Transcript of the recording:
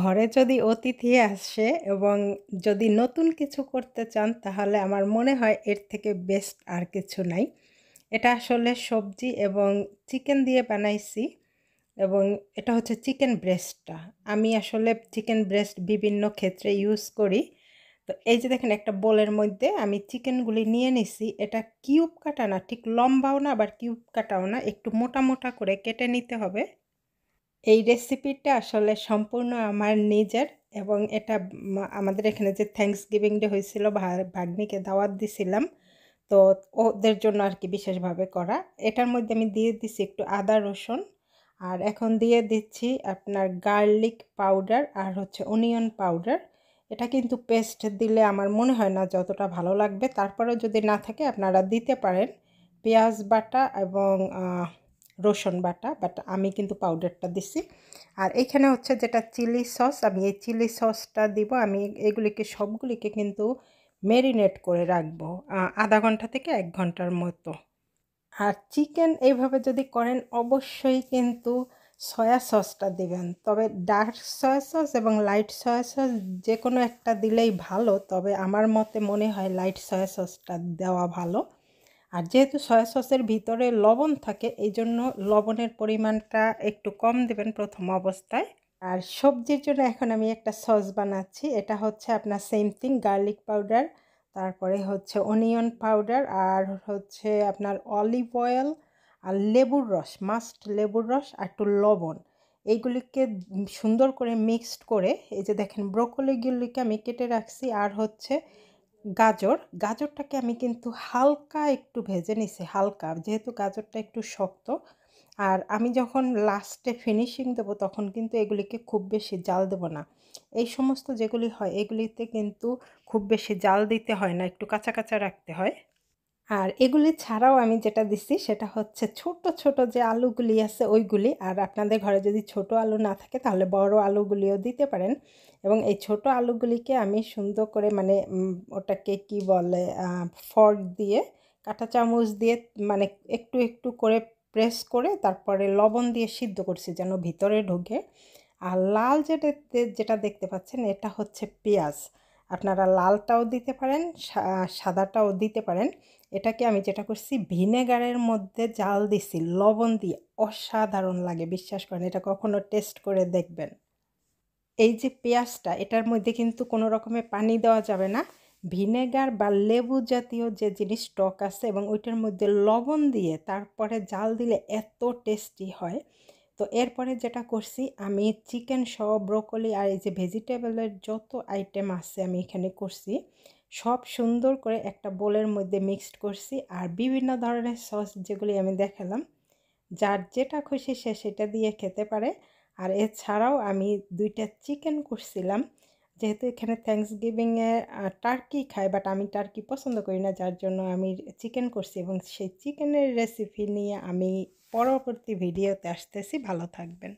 ঘরে যদি অতিথি আসে এবং যদি নতুন কিছু করতে চান তাহলে আমার মনে হয় এর থেকে বেস্ট আর কিছু নাই এটা আসলে সবজি এবং চিকেন দিয়ে বানাইছি এবং এটা হচ্ছে চিকেন ব্রেস্টটা আমি আসলে চিকেন ব্রেস্ট বিভিন্ন ক্ষেত্রে ইউজ করি তো এই যে দেখেন একটা বোলের মধ্যে আমি চিকেনগুলি নিয়ে নিছি এটা কিউব কাটা না ঠিক লম্বাও না আবার কিউব কাটাও না একটু মোটা মোটা করে কেটে নিতে হবে এই রেসিপিটা আসলে সম্পূর্ণ আমার নিজের এবং এটা আমাদের এখানে যে থ্যাংকস গিভিং ডে হয়েছিল ভাগ্নিকে দাওয়াত দিছিলাম তো ওদের জন্য আর কি বিশেষভাবে করা এটার মধ্যে আমি দিয়ে দিছি একটু আদা রসুন আর এখন দিয়ে দিচ্ছি আপনার গার্লিক পাউডার আর হচ্ছে অনিয়ন পাউডার এটা কিন্তু পেস্ট দিলে আমার মনে হয় না যতটা ভালো লাগবে তারপরেও যদি না থাকে আপনারা দিতে পারেন পেঁয়াজ বাটা এবং রসুন বাটা বাট আমি কিন্তু পাউডারটা দিছি আর এখানে হচ্ছে যেটা চিলি সস আমি এই চিলি সসটা দিব আমি এগুলিকে সবগুলিকে কিন্তু মেরিনেট করে রাখবো আধা ঘন্টা থেকে এক ঘন্টার মতো আর চিকেন এইভাবে যদি করেন অবশ্যই কিন্তু সয়া সসটা দিবেন তবে ডার্ক সয়া সস এবং লাইট সয়া সস যে কোনো একটা দিলেই ভালো তবে আমার মতে মনে হয় লাইট সয়া সসটা দেওয়া ভালো আর যেহেতু সয়া সসের ভিতরে লবণ থাকে এই জন্য লবণের পরিমাণটা একটু কম দেবেন প্রথম অবস্থায় আর সবজির জন্য এখন আমি একটা সস বানাচ্ছি এটা হচ্ছে আপনার সেম থিং গার্লিক পাউডার তারপরে হচ্ছে অনিয়ন পাউডার আর হচ্ছে আপনার অলিভ অয়েল আর লেবুর রস মাস্ট লেবুর রস আর একটু লবণ এইগুলিকে সুন্দর করে মিক্সড করে এই যে দেখেন ব্রোকলিগুলিকে আমি কেটে রাখছি আর হচ্ছে গাজর গাজরটাকে আমি কিন্তু হালকা একটু ভেজে নিছি হালকা যেহেতু গাজরটা একটু শক্ত আর আমি যখন লাস্টে ফিনিশিং দেব তখন কিন্তু এগুলিকে খুব বেশি জাল দেব না এই সমস্ত যেগুলি হয় এগুলিতে কিন্তু খুব বেশি জাল দিতে হয় না একটু কাঁচা কাঁচা রাখতে হয় আর এগুলি ছাড়াও আমি যেটা দিছি সেটা হচ্ছে ছোট ছোট যে আলুগুলি আছে ওইগুলি আর আপনাদের ঘরে যদি ছোট আলু না থাকে তাহলে বড় আলুগুলিও দিতে পারেন এবং এই ছোট আলুগুলিকে আমি সুন্দর করে মানে ওটাকে কি বলে ফর্ক দিয়ে কাঁটা চামচ দিয়ে মানে একটু একটু করে প্রেস করে তারপরে লবণ দিয়ে সিদ্ধ করছি যেন ভিতরে ঢুকে আর লাল যেটা যেটা দেখতে পাচ্ছেন এটা হচ্ছে পেঁয়াজ আপনারা লালটাও দিতে পারেন সাদাটাও দিতে পারেন এটাকে আমি যেটা করছি ভিনেগারের মধ্যে জাল দিছি লবণ দিয়ে অসাধারণ লাগে বিশ্বাস করেন এটা কখনো টেস্ট করে দেখবেন এই যে পেঁয়াজটা এটার মধ্যে কিন্তু কোনো রকমের পানি দেওয়া যাবে না ভিনেগার বা লেবু জাতীয় যে জিনিস টক আছে এবং ওইটার মধ্যে লবণ দিয়ে তারপরে জাল দিলে এত টেস্টি হয় তো এরপরে যেটা করছি আমি চিকেন সহ ব্রোকলি আর এই যে ভেজিটেবলের যত আইটেম আছে আমি এখানে করছি সব সুন্দর করে একটা বোলের মধ্যে মিক্সড করছি আর বিভিন্ন ধরনের সস যেগুলি আমি দেখালাম যার যেটা খুশি সে সেটা দিয়ে খেতে পারে আর এছাড়াও আমি দুইটা চিকেন করছিলাম যেহেতু এখানে থ্যাংকস গিভিংয়ে টার্কি খায় বাট আমি টার্কি পছন্দ করি না যার জন্য আমি চিকেন করছি এবং সেই চিকেনের রেসিপি নিয়ে আমি পরবর্তী ভিডিওতে আসতেছি ভালো থাকবেন